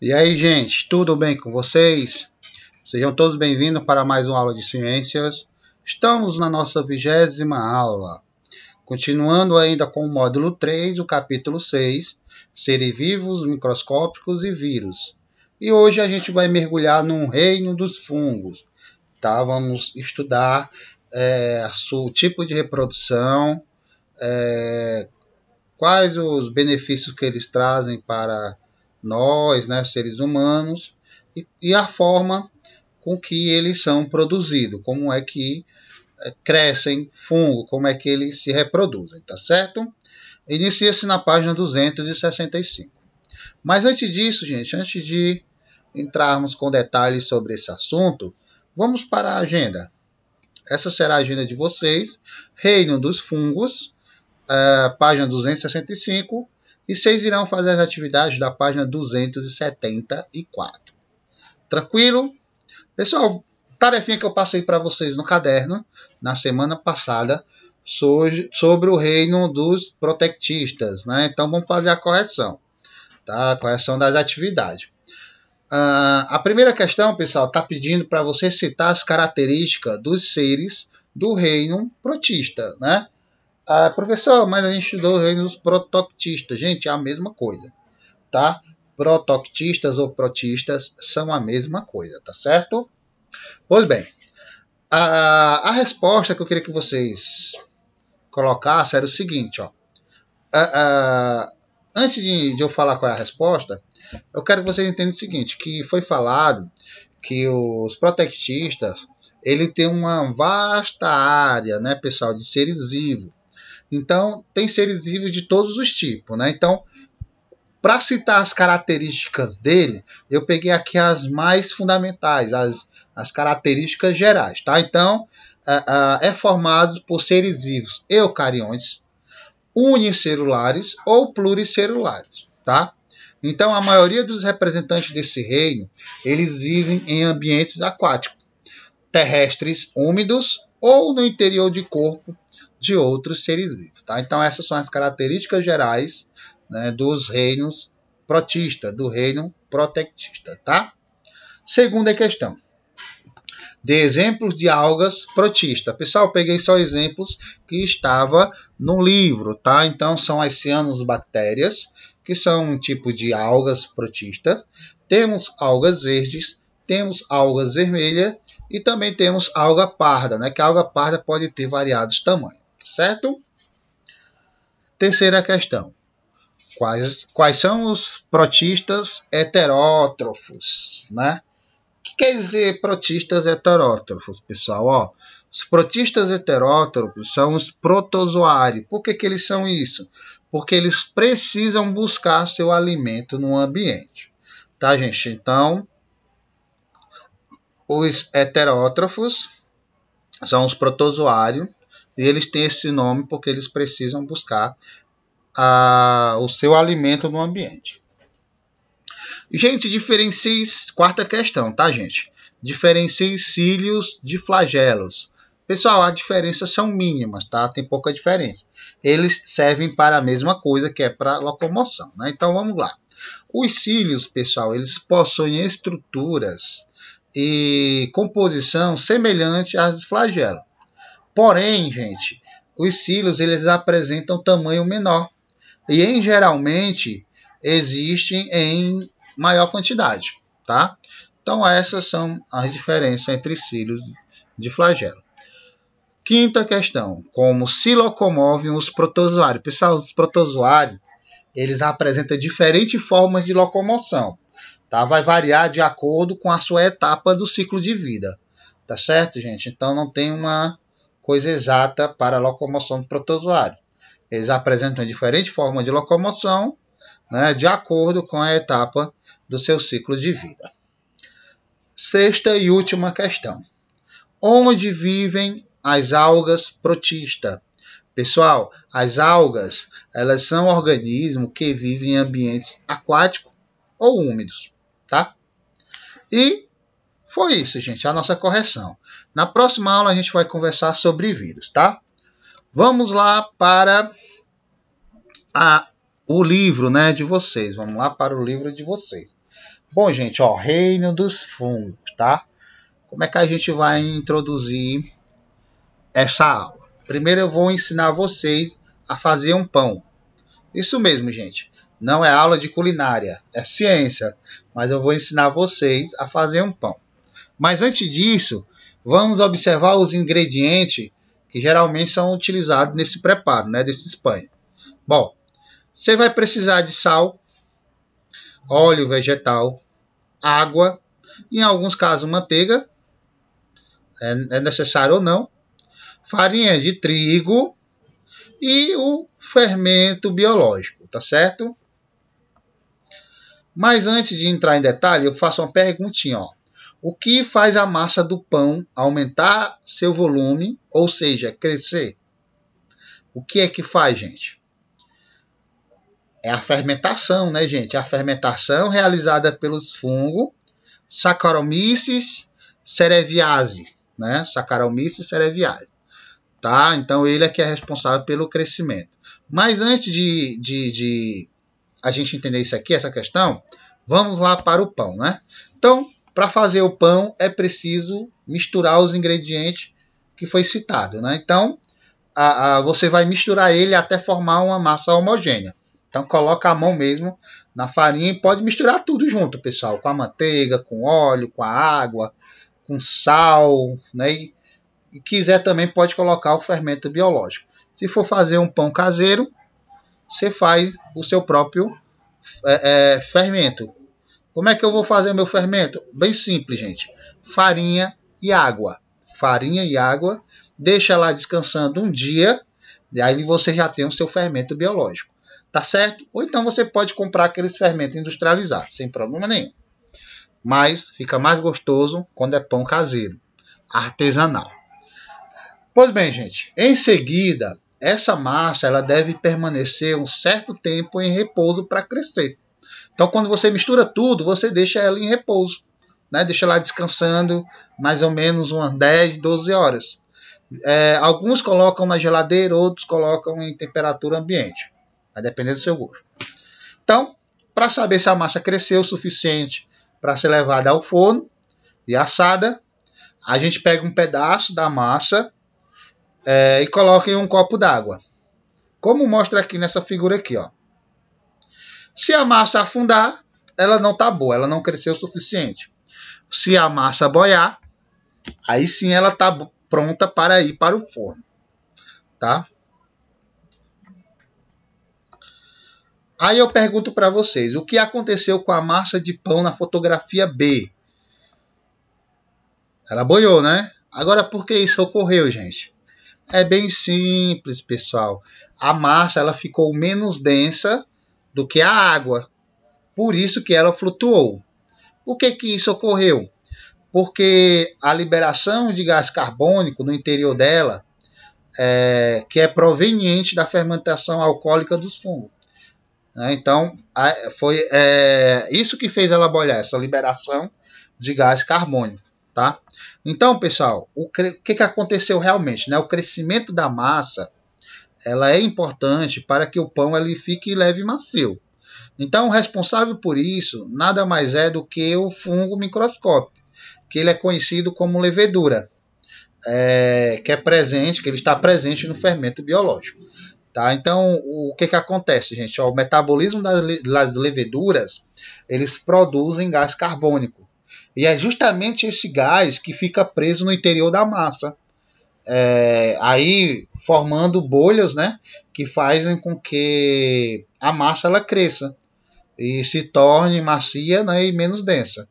E aí, gente, tudo bem com vocês? Sejam todos bem-vindos para mais uma aula de ciências. Estamos na nossa vigésima aula. Continuando ainda com o módulo 3, o capítulo 6, Seres vivos, microscópicos e vírus. E hoje a gente vai mergulhar no reino dos fungos. Tá? Vamos estudar é, o tipo de reprodução, é, quais os benefícios que eles trazem para nós, né, seres humanos, e, e a forma com que eles são produzidos, como é que eh, crescem fungo, como é que eles se reproduzem, tá certo? Inicia-se na página 265. Mas antes disso, gente, antes de entrarmos com detalhes sobre esse assunto, vamos para a agenda. Essa será a agenda de vocês. Reino dos Fungos, uh, página 265, e vocês irão fazer as atividades da página 274. Tranquilo? Pessoal, tarefinha que eu passei para vocês no caderno na semana passada sobre o reino dos protectistas, né? Então vamos fazer a correção, tá? A correção das atividades. Uh, a primeira questão, pessoal, está pedindo para você citar as características dos seres do reino protista, né? Ah, professor, mas a gente estudou os reinos protoctistas. Gente, é a mesma coisa, tá? Protoctistas ou protistas são a mesma coisa, tá certo? Pois bem, a, a resposta que eu queria que vocês colocassem era o seguinte, ó. A, ah, a, ah, antes de, de eu falar qual é a resposta, eu quero que vocês entendam o seguinte, que foi falado que os protoctistas ele tem uma vasta área, né, pessoal, de seres vivos. Então, tem seres vivos de todos os tipos, né? Então, para citar as características dele, eu peguei aqui as mais fundamentais, as, as características gerais, tá? Então, uh, uh, é formado por seres vivos eucariontes, unicelulares ou pluricelulares, tá? Então, a maioria dos representantes desse reino, eles vivem em ambientes aquáticos, terrestres úmidos ou no interior de corpo de outros seres vivos. Tá? Então, essas são as características gerais né, dos reinos protista, do reino protectista. Tá? Segunda questão. De exemplos de algas protista. Pessoal, peguei só exemplos que estava no livro, tá? Então são as cianobactérias, que são um tipo de algas protistas. Temos algas verdes, temos algas vermelhas e também temos alga parda, né? Que a alga parda pode ter variados tamanhos certo? Terceira questão. Quais, quais são os protistas heterótrofos, né? O que quer dizer protistas heterótrofos, pessoal? Ó, os protistas heterótrofos são os protozoários. Por que, que eles são isso? Porque eles precisam buscar seu alimento no ambiente. Tá, gente? Então, os heterótrofos são os protozoários e eles têm esse nome porque eles precisam buscar a, o seu alimento no ambiente. Gente, diferencie. Quarta questão, tá, gente? Diferencie cílios de flagelos. Pessoal, as diferenças são mínimas, tá? Tem pouca diferença. Eles servem para a mesma coisa, que é para locomoção, né? Então vamos lá. Os cílios, pessoal, eles possuem estruturas e composição semelhante às flagelos. flagelo, Porém, gente, os cílios eles apresentam tamanho menor e em geralmente existem em maior quantidade, tá? Então essas são as diferenças entre cílios de flagelo. Quinta questão, como se locomovem os protozoários? Pessoal, os protozoários, eles apresentam diferentes formas de locomoção, tá? Vai variar de acordo com a sua etapa do ciclo de vida, tá certo, gente? Então não tem uma coisa exata para a locomoção do protozoário. Eles apresentam diferentes formas de locomoção, né, de acordo com a etapa do seu ciclo de vida. Sexta e última questão: onde vivem as algas protista? Pessoal, as algas elas são organismos que vivem em ambientes aquáticos ou úmidos, tá? E foi isso, gente, a nossa correção. Na próxima aula a gente vai conversar sobre vírus, tá? Vamos lá para a, o livro né, de vocês. Vamos lá para o livro de vocês. Bom, gente, ó, Reino dos Fungos, tá? Como é que a gente vai introduzir essa aula? Primeiro eu vou ensinar vocês a fazer um pão. Isso mesmo, gente. Não é aula de culinária, é ciência. Mas eu vou ensinar vocês a fazer um pão. Mas antes disso, vamos observar os ingredientes que geralmente são utilizados nesse preparo, né, Desse pães. Bom, você vai precisar de sal, óleo vegetal, água, em alguns casos manteiga, é, é necessário ou não, farinha de trigo e o fermento biológico, tá certo? Mas antes de entrar em detalhe, eu faço uma perguntinha, ó. O que faz a massa do pão aumentar seu volume, ou seja, crescer? O que é que faz, gente? É a fermentação, né, gente? A fermentação realizada pelos fungos Saccharomyces cerevisiae, né? Saccharomyces cerevisiae. Tá? Então ele é que é responsável pelo crescimento. Mas antes de, de, de a gente entender isso aqui, essa questão, vamos lá para o pão, né? Então, para fazer o pão é preciso misturar os ingredientes que foi citado, né? Então a, a, você vai misturar ele até formar uma massa homogênea. Então coloca a mão mesmo na farinha e pode misturar tudo junto, pessoal, com a manteiga, com óleo, com a água, com sal, né? E, e quiser também pode colocar o fermento biológico. Se for fazer um pão caseiro, você faz o seu próprio é, é, fermento. Como é que eu vou fazer o meu fermento? Bem simples, gente. Farinha e água. Farinha e água. Deixa lá descansando um dia. E aí você já tem o seu fermento biológico. Tá certo? Ou então você pode comprar aqueles fermentos industrializados, sem problema nenhum. Mas fica mais gostoso quando é pão caseiro, artesanal. Pois bem, gente, em seguida, essa massa ela deve permanecer um certo tempo em repouso para crescer. Então, quando você mistura tudo, você deixa ela em repouso, né? Deixa ela descansando mais ou menos umas 10, 12 horas. É, alguns colocam na geladeira, outros colocam em temperatura ambiente. Vai depender do seu gosto. Então, para saber se a massa cresceu o suficiente para ser levada ao forno e assada, a gente pega um pedaço da massa é, e coloca em um copo d'água. Como mostra aqui nessa figura aqui, ó. Se a massa afundar, ela não está boa, ela não cresceu o suficiente. Se a massa boiar, aí sim ela está pronta para ir para o forno. Tá? Aí eu pergunto para vocês, o que aconteceu com a massa de pão na fotografia B? Ela boiou, né? Agora, por que isso ocorreu, gente? É bem simples, pessoal. A massa ela ficou menos densa do que a água. Por isso que ela flutuou. Por que, que isso ocorreu? Porque a liberação de gás carbônico no interior dela, é, que é proveniente da fermentação alcoólica dos fungos. Né? Então, a, foi é, isso que fez ela bolhar, essa liberação de gás carbônico. Tá? Então, pessoal, o que, que aconteceu realmente? Né? O crescimento da massa ela é importante para que o pão ele fique leve e macio. Então, o responsável por isso nada mais é do que o fungo microscópio, que ele é conhecido como levedura, é, que é presente, que ele está presente no fermento biológico. Tá? Então, o que, que acontece, gente? o metabolismo das, das leveduras, eles produzem gás carbônico. E é justamente esse gás que fica preso no interior da massa é, aí formando bolhas, né, que fazem com que a massa ela cresça e se torne macia né, e menos densa.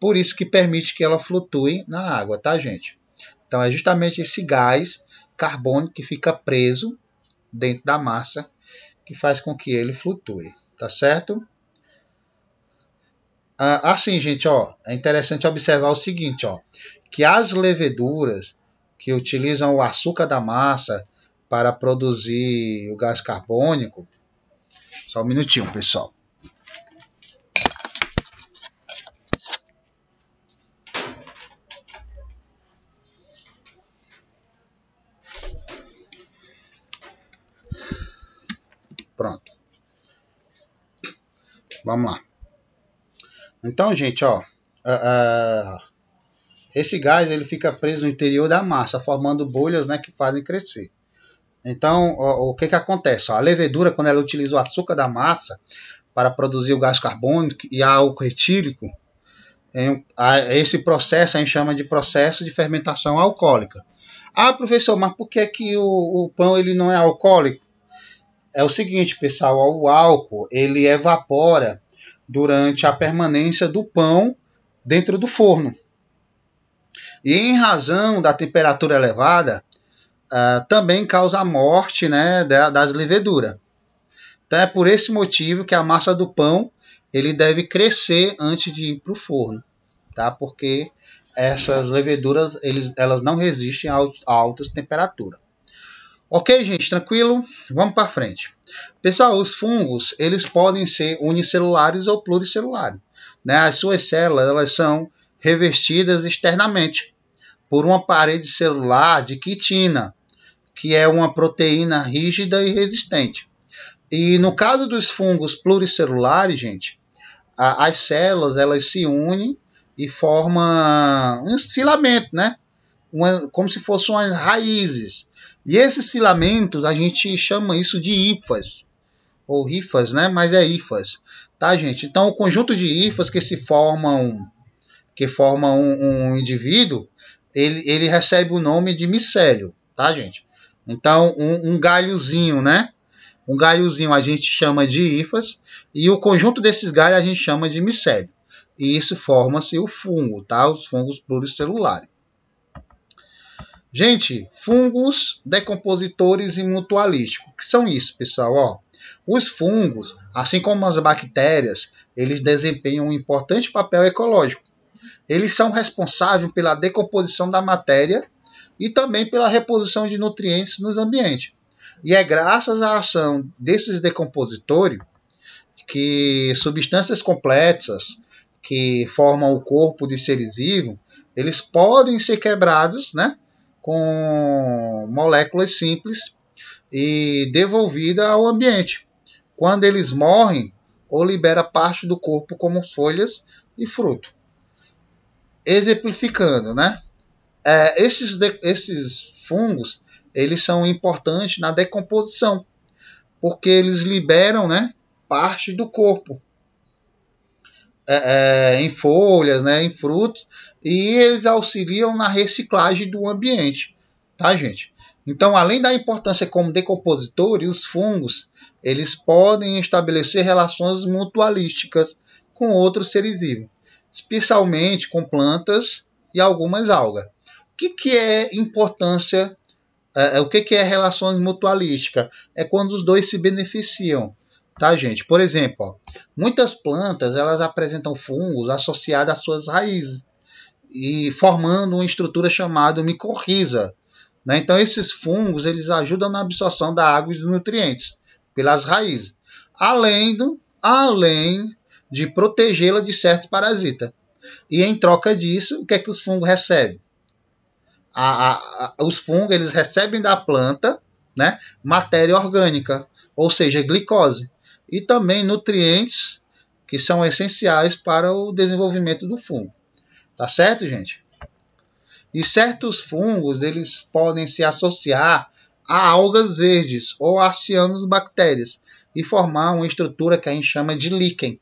Por isso que permite que ela flutue na água, tá, gente? Então é justamente esse gás carbônico que fica preso dentro da massa que faz com que ele flutue, tá certo? Ah, assim, gente, ó, é interessante observar o seguinte, ó, que as leveduras que utilizam o açúcar da massa para produzir o gás carbônico. Só um minutinho, pessoal. Pronto. Vamos lá. Então, gente, ó. Uh, uh, esse gás ele fica preso no interior da massa, formando bolhas né, que fazem crescer. Então, o, o que, que acontece? A levedura, quando ela utiliza o açúcar da massa para produzir o gás carbônico e álcool etílico, em, a, esse processo a gente chama de processo de fermentação alcoólica. Ah, professor, mas por que, que o, o pão ele não é alcoólico? É o seguinte, pessoal, o álcool ele evapora durante a permanência do pão dentro do forno. E em razão da temperatura elevada, uh, também causa a morte né, da, das leveduras. Então é por esse motivo que a massa do pão ele deve crescer antes de ir para o forno, tá? Porque essas leveduras eles, elas não resistem a, a altas temperaturas. Ok, gente, tranquilo? Vamos para frente. Pessoal, os fungos eles podem ser unicelulares ou pluricelulares. Né? As suas células elas são revestidas externamente por uma parede celular de quitina, que é uma proteína rígida e resistente. E no caso dos fungos pluricelulares, gente, a, as células elas se unem e formam um filamento, né? Uma, como se fossem as raízes. E esses filamentos, a gente chama isso de hifas, ou rifas, né? Mas é hifas, tá, gente? Então, o conjunto de hifas que se formam que forma um, um indivíduo, ele, ele recebe o nome de micélio, tá, gente? Então, um, um, galhozinho, né? Um galhozinho a gente chama de hifas e o conjunto desses galhos a gente chama de micélio. E isso forma-se o fungo, tá? Os fungos pluricelulares. Gente, fungos decompositores e mutualísticos. que são isso, pessoal? Ó, os fungos, assim como as bactérias, eles desempenham um importante papel ecológico eles são responsáveis pela decomposição da matéria e também pela reposição de nutrientes nos ambientes. E é graças à ação desses decompositores que substâncias complexas que formam o corpo de seres vivos, eles podem ser quebrados, né, com moléculas simples e devolvida ao ambiente. Quando eles morrem, ou libera parte do corpo como folhas e fruto exemplificando, né? É, esses, de, esses fungos eles são importantes na decomposição, porque eles liberam, né, parte do corpo é, é, em folhas, né, em frutos, e eles auxiliam na reciclagem do ambiente, tá, gente? Então, além da importância como decompositor, os fungos eles podem estabelecer relações mutualísticas com outros seres vivos especialmente com plantas e algumas algas. O que, que é importância? É, é o que, que é relações mutualística? É quando os dois se beneficiam, tá, gente? Por exemplo, ó, muitas plantas elas apresentam fungos associados às suas raízes e formando uma estrutura chamada micorriza. Né? Então, esses fungos eles ajudam na absorção da água e dos nutrientes pelas raízes, além, do, além de protegê-la de certos parasitas. E em troca disso, o que é que os fungos recebem? A, a, a, os fungos eles recebem da planta né, matéria orgânica, ou seja, glicose, e também nutrientes que são essenciais para o desenvolvimento do fungo. Tá certo, gente? E certos fungos eles podem se associar a algas verdes ou a cianobactérias e formar uma estrutura que a gente chama de líquen.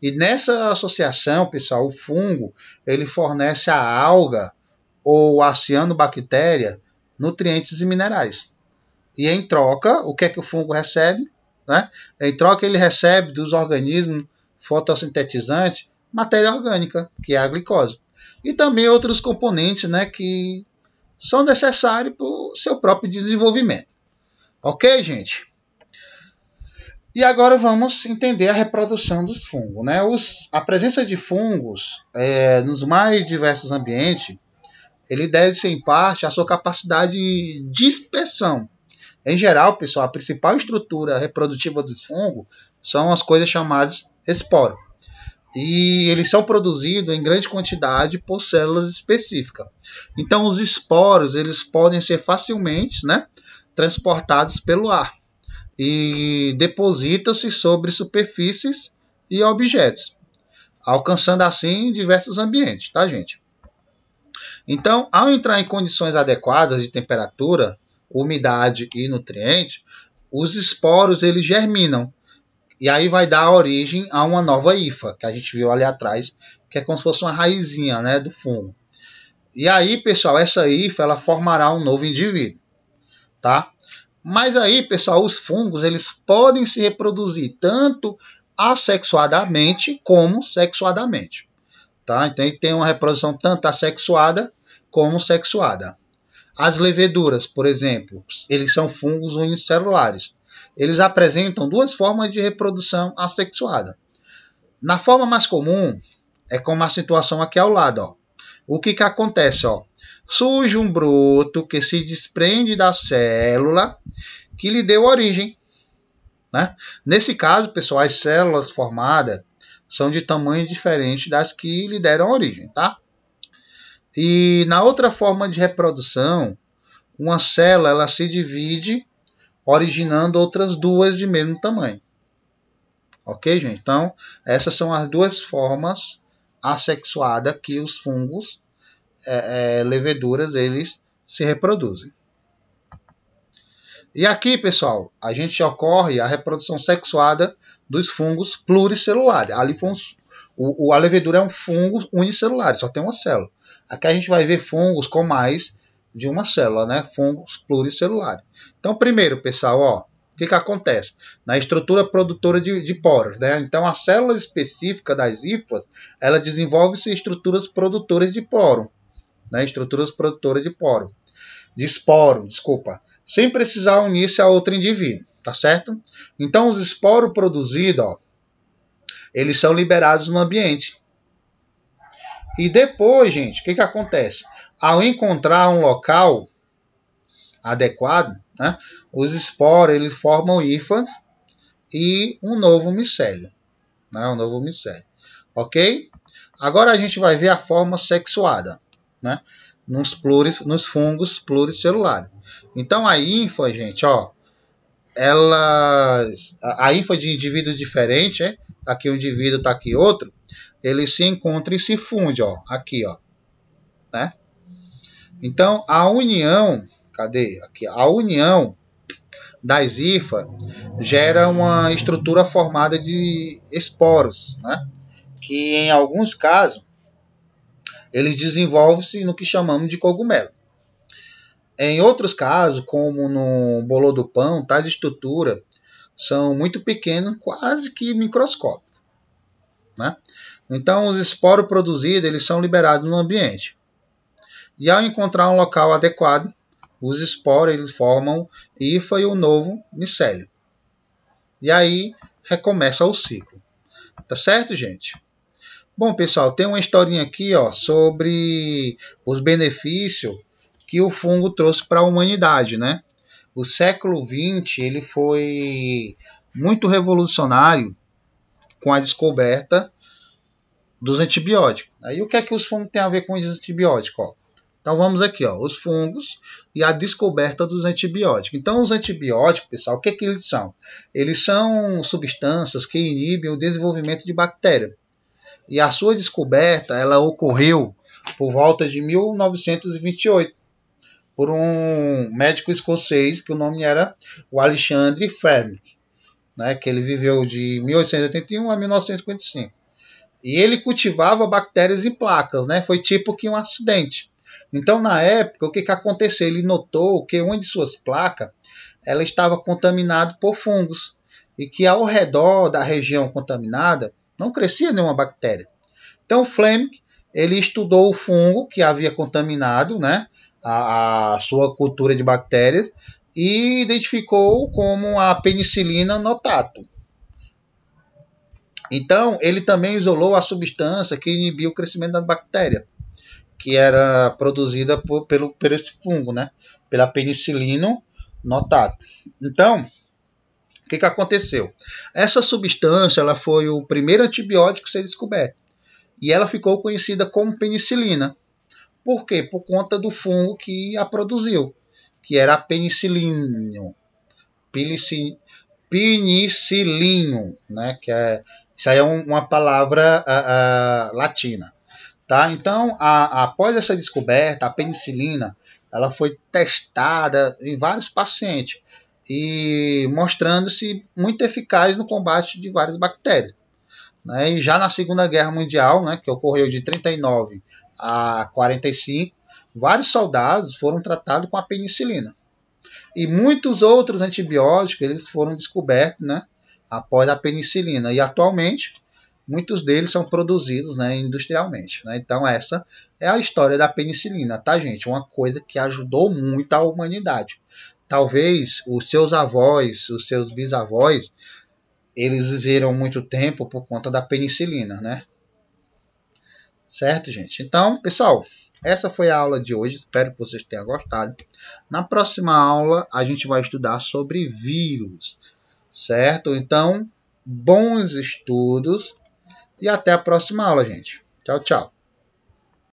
E nessa associação, pessoal, o fungo ele fornece a alga ou a cianobactéria nutrientes e minerais. E em troca, o que é que o fungo recebe? Né? Em troca, ele recebe dos organismos fotossintetizantes matéria orgânica, que é a glicose. E também outros componentes né, que são necessários para o seu próprio desenvolvimento. Ok, gente? E agora vamos entender a reprodução dos fungos. Né? Os, a presença de fungos é, nos mais diversos ambientes ele deve-se em parte à sua capacidade de dispersão. Em geral, pessoal, a principal estrutura reprodutiva dos fungos são as coisas chamadas esporos. E eles são produzidos em grande quantidade por células específicas. Então, os esporos eles podem ser facilmente né, transportados pelo ar e deposita-se sobre superfícies e objetos, alcançando assim diversos ambientes, tá, gente? Então, ao entrar em condições adequadas de temperatura, umidade e nutrientes, os esporos eles germinam. E aí vai dar origem a uma nova hifa, que a gente viu ali atrás, que é como se fosse uma raizinha né, do fungo. E aí, pessoal, essa hifa ela formará um novo indivíduo. Tá? Mas aí, pessoal, os fungos eles podem se reproduzir tanto assexuadamente como sexuadamente. Tá? Então, tem uma reprodução tanto assexuada como sexuada. As leveduras, por exemplo, eles são fungos unicelulares. Eles apresentam duas formas de reprodução assexuada. Na forma mais comum, é como a situação aqui ao lado. Ó. O que, que acontece? Ó? surge um broto que se desprende da célula que lhe deu origem. Né? Nesse caso, pessoal, as células formadas são de tamanho diferente das que lhe deram origem. Tá? E na outra forma de reprodução, uma célula ela se divide, originando outras duas de mesmo tamanho. Ok, gente? Então, essas são as duas formas assexuadas que os fungos é, é, leveduras eles se reproduzem. E aqui, pessoal, a gente ocorre a reprodução sexuada dos fungos pluricelulares. Ali foi um, o, o, a levedura é um fungo unicelular, só tem uma célula. Aqui a gente vai ver fungos com mais de uma célula, né? Fungos pluricelulares. Então, primeiro, pessoal, ó, o que, que acontece? Na estrutura produtora de, de poros, né? Então, a célula específica das hifas, ela desenvolve-se estruturas produtoras de poros né, estruturas produtoras de poro, de esporo, desculpa, sem precisar unir-se a outro indivíduo, tá certo? Então, os esporos produzidos, ó, eles são liberados no ambiente. E depois, gente, o que, que acontece? Ao encontrar um local adequado, né, os esporos eles formam hifa e um novo micélio. Né, um novo micélio. Ok? Agora a gente vai ver a forma sexuada né? Nos pluris, nos fungos pluricelulares. Então a infa, gente, ó, elas, a infa de indivíduo diferente, é? aqui um indivíduo, tá aqui outro, eles se encontram e se fundem, ó, aqui, ó, né? Então a união, cadê? Aqui, a união das IFA gera uma estrutura formada de esporos, né? que em alguns casos eles desenvolvem-se no que chamamos de cogumelo. Em outros casos, como no bolo do pão, tais estruturas são muito pequenas, quase que microscópicas. Né? Então, os esporos produzidos eles são liberados no ambiente. E ao encontrar um local adequado, os esporos eles formam hifa e o novo micélio. E aí recomeça o ciclo. Tá certo, gente? Bom, pessoal, tem uma historinha aqui ó, sobre os benefícios que o fungo trouxe para a humanidade, né? O século XX ele foi muito revolucionário com a descoberta dos antibióticos. Aí o que é que os fungos têm a ver com os antibióticos? Ó? Então vamos aqui, ó, os fungos e a descoberta dos antibióticos. Então os antibióticos, pessoal, o que, é que eles são? Eles são substâncias que inibem o desenvolvimento de bactérias e a sua descoberta ela ocorreu por volta de 1928 por um médico escocês que o nome era o Alexandre Fleming, né, que ele viveu de 1881 a 1955. E ele cultivava bactérias em placas, né? Foi tipo que um acidente. Então, na época, o que, que aconteceu? Ele notou que uma de suas placas ela estava contaminada por fungos e que ao redor da região contaminada não crescia nenhuma bactéria. Então Fleming ele estudou o fungo que havia contaminado né, a, a sua cultura de bactérias e identificou como a penicilina notato. Então, ele também isolou a substância que inibia o crescimento da bactéria, que era produzida por, pelo, esse fungo, né? Pela penicilina notato. Então, o que, que aconteceu? Essa substância ela foi o primeiro antibiótico a ser descoberto. E ela ficou conhecida como penicilina. Por quê? Por conta do fungo que a produziu, que era a penicilínio. Penicil, né? Que é, isso aí é um, uma palavra a, latina. Tá? Então, a, após essa descoberta, a penicilina ela foi testada em vários pacientes e mostrando-se muito eficaz no combate de várias bactérias. Né? E já na Segunda Guerra Mundial, né, que ocorreu de 39 a 45, vários soldados foram tratados com a penicilina. E muitos outros antibióticos eles foram descobertos né, após a penicilina. E atualmente, muitos deles são produzidos né, industrialmente. Né? Então, essa é a história da penicilina, tá, gente? Uma coisa que ajudou muito a humanidade talvez os seus avós, os seus bisavós, eles viveram muito tempo por conta da penicilina, né? Certo, gente? Então, pessoal, essa foi a aula de hoje. Espero que vocês tenham gostado. Na próxima aula, a gente vai estudar sobre vírus, certo? Então, bons estudos e até a próxima aula, gente. Tchau, tchau.